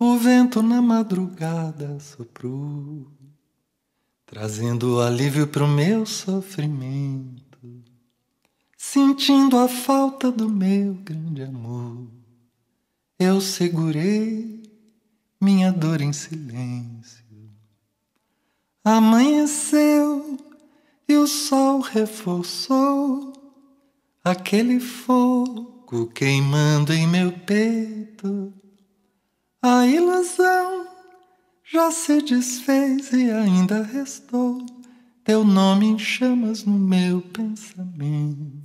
O vento na madrugada soprou, trazendo alívio para o meu sofrimento, sentindo a falta do meu grande amor. Eu segurei minha dor em silêncio. Amanheceu e o sol reforçou aquele fogo queimando em meu peito a ilusão já se desfez e ainda restou teu nome em chamas no meu pensamento.